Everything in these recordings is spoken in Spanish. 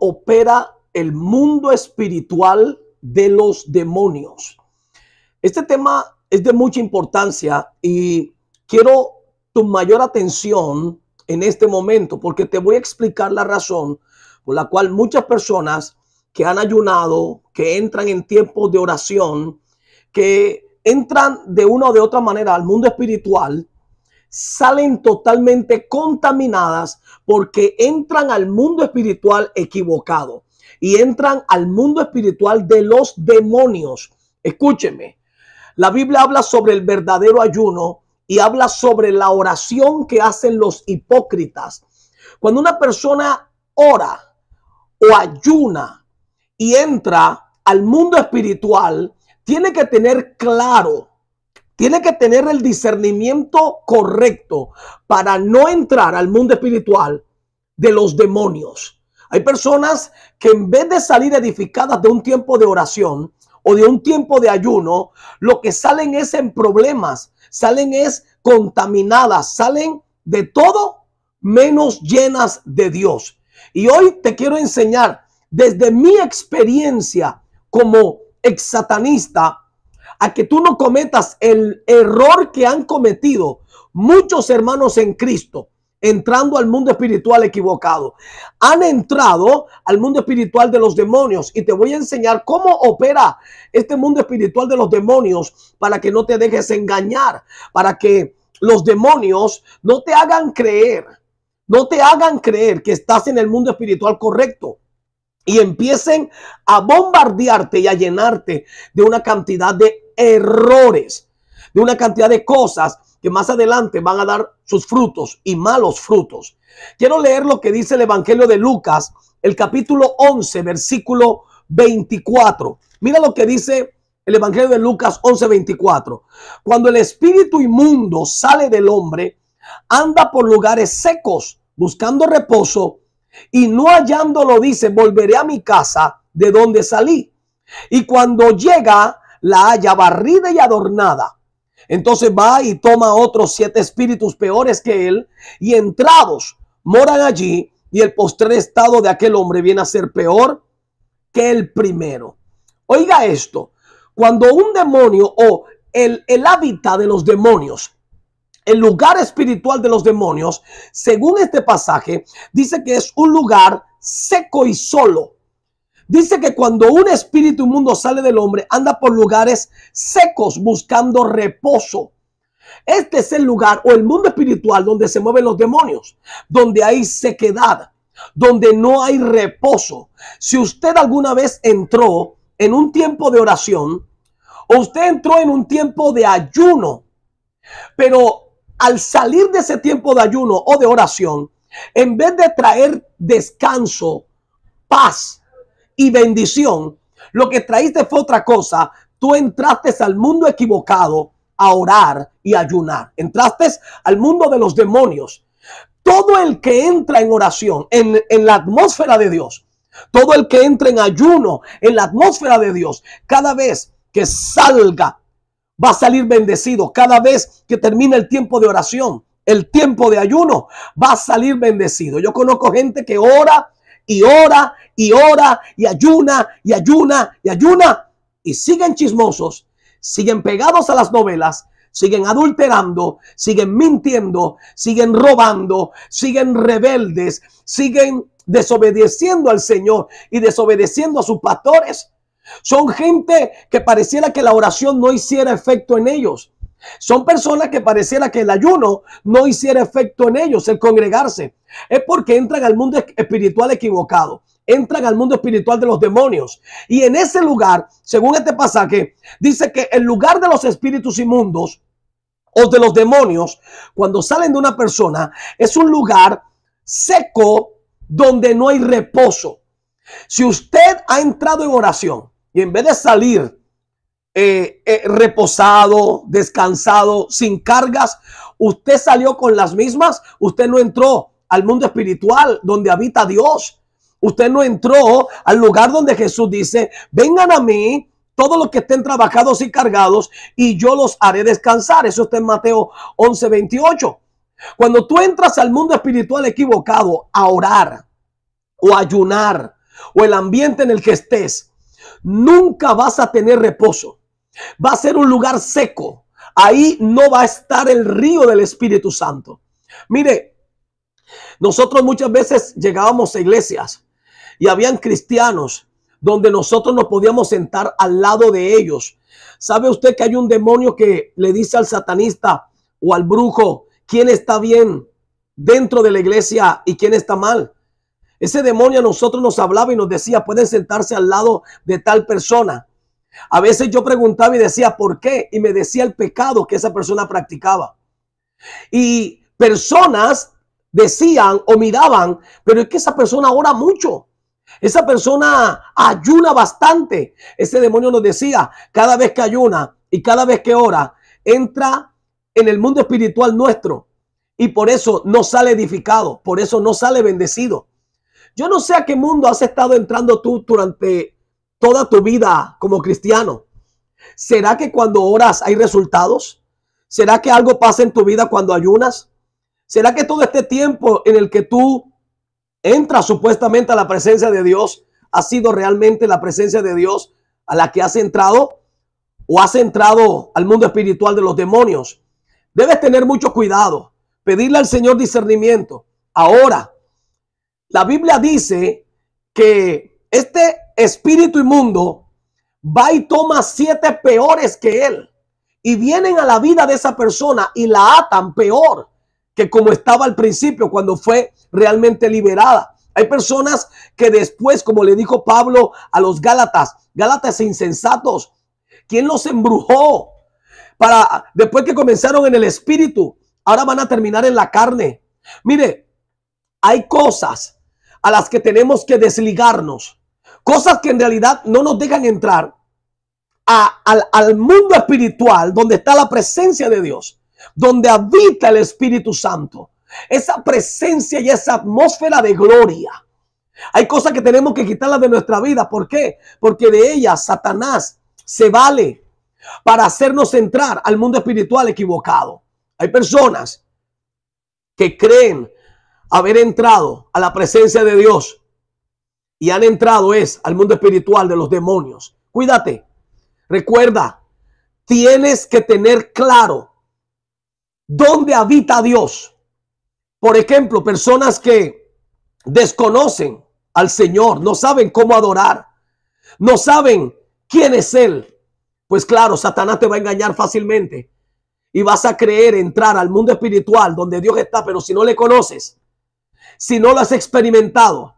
opera el mundo espiritual de los demonios. Este tema es de mucha importancia y quiero tu mayor atención en este momento porque te voy a explicar la razón por la cual muchas personas que han ayunado, que entran en tiempos de oración, que entran de una o de otra manera al mundo espiritual, salen totalmente contaminadas porque entran al mundo espiritual equivocado y entran al mundo espiritual de los demonios. Escúcheme, la Biblia habla sobre el verdadero ayuno y habla sobre la oración que hacen los hipócritas. Cuando una persona ora o ayuna y entra al mundo espiritual, tiene que tener claro tiene que tener el discernimiento correcto para no entrar al mundo espiritual de los demonios. Hay personas que en vez de salir edificadas de un tiempo de oración o de un tiempo de ayuno, lo que salen es en problemas, salen es contaminadas, salen de todo menos llenas de Dios. Y hoy te quiero enseñar desde mi experiencia como ex satanista a que tú no cometas el error que han cometido muchos hermanos en Cristo entrando al mundo espiritual equivocado. Han entrado al mundo espiritual de los demonios y te voy a enseñar cómo opera este mundo espiritual de los demonios para que no te dejes engañar, para que los demonios no te hagan creer, no te hagan creer que estás en el mundo espiritual correcto y empiecen a bombardearte y a llenarte de una cantidad de errores, de una cantidad de cosas que más adelante van a dar sus frutos y malos frutos. Quiero leer lo que dice el Evangelio de Lucas, el capítulo 11, versículo 24. Mira lo que dice el Evangelio de Lucas 11, 24. Cuando el espíritu inmundo sale del hombre, anda por lugares secos buscando reposo y no hallándolo dice, volveré a mi casa de donde salí. Y cuando llega, la haya barrida y adornada. Entonces va y toma otros siete espíritus peores que él y entrados moran allí y el postrer estado de aquel hombre viene a ser peor que el primero. Oiga esto, cuando un demonio o el, el hábitat de los demonios el lugar espiritual de los demonios, según este pasaje, dice que es un lugar seco y solo, Dice que cuando un espíritu inmundo sale del hombre, anda por lugares secos buscando reposo. Este es el lugar o el mundo espiritual donde se mueven los demonios, donde hay sequedad, donde no hay reposo. Si usted alguna vez entró en un tiempo de oración o usted entró en un tiempo de ayuno, pero al salir de ese tiempo de ayuno o de oración, en vez de traer descanso, paz, y bendición. Lo que traíste fue otra cosa. Tú entraste al mundo equivocado a orar y ayunar. Entraste al mundo de los demonios. Todo el que entra en oración, en, en la atmósfera de Dios, todo el que entra en ayuno, en la atmósfera de Dios, cada vez que salga, va a salir bendecido. Cada vez que termina el tiempo de oración, el tiempo de ayuno, va a salir bendecido. Yo conozco gente que ora y ora y ora y ayuna y ayuna y ayuna y siguen chismosos, siguen pegados a las novelas, siguen adulterando, siguen mintiendo, siguen robando, siguen rebeldes, siguen desobedeciendo al Señor y desobedeciendo a sus pastores. Son gente que pareciera que la oración no hiciera efecto en ellos. Son personas que pareciera que el ayuno no hiciera efecto en ellos, el congregarse. Es porque entran al mundo espiritual equivocado, entran al mundo espiritual de los demonios. Y en ese lugar, según este pasaje, dice que el lugar de los espíritus inmundos o de los demonios, cuando salen de una persona, es un lugar seco donde no hay reposo. Si usted ha entrado en oración y en vez de salir eh, eh, reposado, descansado, sin cargas. Usted salió con las mismas. Usted no entró al mundo espiritual donde habita Dios. Usted no entró al lugar donde Jesús dice, vengan a mí todos los que estén trabajados y cargados y yo los haré descansar. Eso está en Mateo 11, 28. Cuando tú entras al mundo espiritual equivocado a orar o ayunar o el ambiente en el que estés, nunca vas a tener reposo. Va a ser un lugar seco. Ahí no va a estar el río del Espíritu Santo. Mire, nosotros muchas veces llegábamos a iglesias y habían cristianos donde nosotros nos podíamos sentar al lado de ellos. ¿Sabe usted que hay un demonio que le dice al satanista o al brujo quién está bien dentro de la iglesia y quién está mal? Ese demonio a nosotros nos hablaba y nos decía, pueden sentarse al lado de tal persona. A veces yo preguntaba y decía, ¿por qué? Y me decía el pecado que esa persona practicaba. Y personas decían o miraban, pero es que esa persona ora mucho. Esa persona ayuna bastante. Ese demonio nos decía, cada vez que ayuna y cada vez que ora, entra en el mundo espiritual nuestro. Y por eso no sale edificado, por eso no sale bendecido. Yo no sé a qué mundo has estado entrando tú durante toda tu vida como cristiano, ¿será que cuando oras hay resultados? ¿Será que algo pasa en tu vida cuando ayunas? ¿Será que todo este tiempo en el que tú entras supuestamente a la presencia de Dios ha sido realmente la presencia de Dios a la que has entrado? ¿O has entrado al mundo espiritual de los demonios? Debes tener mucho cuidado, pedirle al Señor discernimiento. Ahora, la Biblia dice que este espíritu inmundo, va y toma siete peores que él. Y vienen a la vida de esa persona y la atan peor que como estaba al principio cuando fue realmente liberada. Hay personas que después, como le dijo Pablo a los Gálatas, Gálatas insensatos, ¿quién los embrujó? Para después que comenzaron en el espíritu, ahora van a terminar en la carne. Mire, hay cosas a las que tenemos que desligarnos. Cosas que en realidad no nos dejan entrar al, al mundo espiritual donde está la presencia de Dios, donde habita el Espíritu Santo. Esa presencia y esa atmósfera de gloria. Hay cosas que tenemos que quitarlas de nuestra vida. ¿Por qué? Porque de ellas Satanás se vale para hacernos entrar al mundo espiritual equivocado. Hay personas que creen haber entrado a la presencia de Dios y han entrado es al mundo espiritual de los demonios. Cuídate. Recuerda, tienes que tener claro dónde habita Dios. Por ejemplo, personas que desconocen al Señor, no saben cómo adorar, no saben quién es Él. Pues claro, Satanás te va a engañar fácilmente y vas a creer entrar al mundo espiritual donde Dios está, pero si no le conoces, si no lo has experimentado,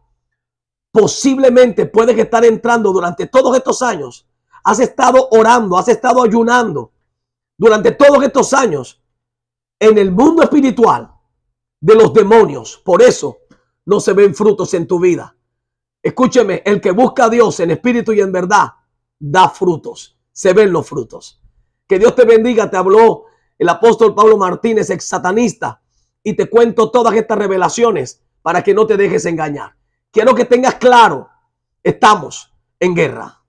posiblemente puedes estar entrando durante todos estos años. Has estado orando, has estado ayunando durante todos estos años en el mundo espiritual de los demonios. Por eso no se ven frutos en tu vida. Escúcheme, el que busca a Dios en espíritu y en verdad da frutos. Se ven los frutos. Que Dios te bendiga. Te habló el apóstol Pablo Martínez, ex satanista, y te cuento todas estas revelaciones para que no te dejes engañar quiero que tengas claro, estamos en guerra.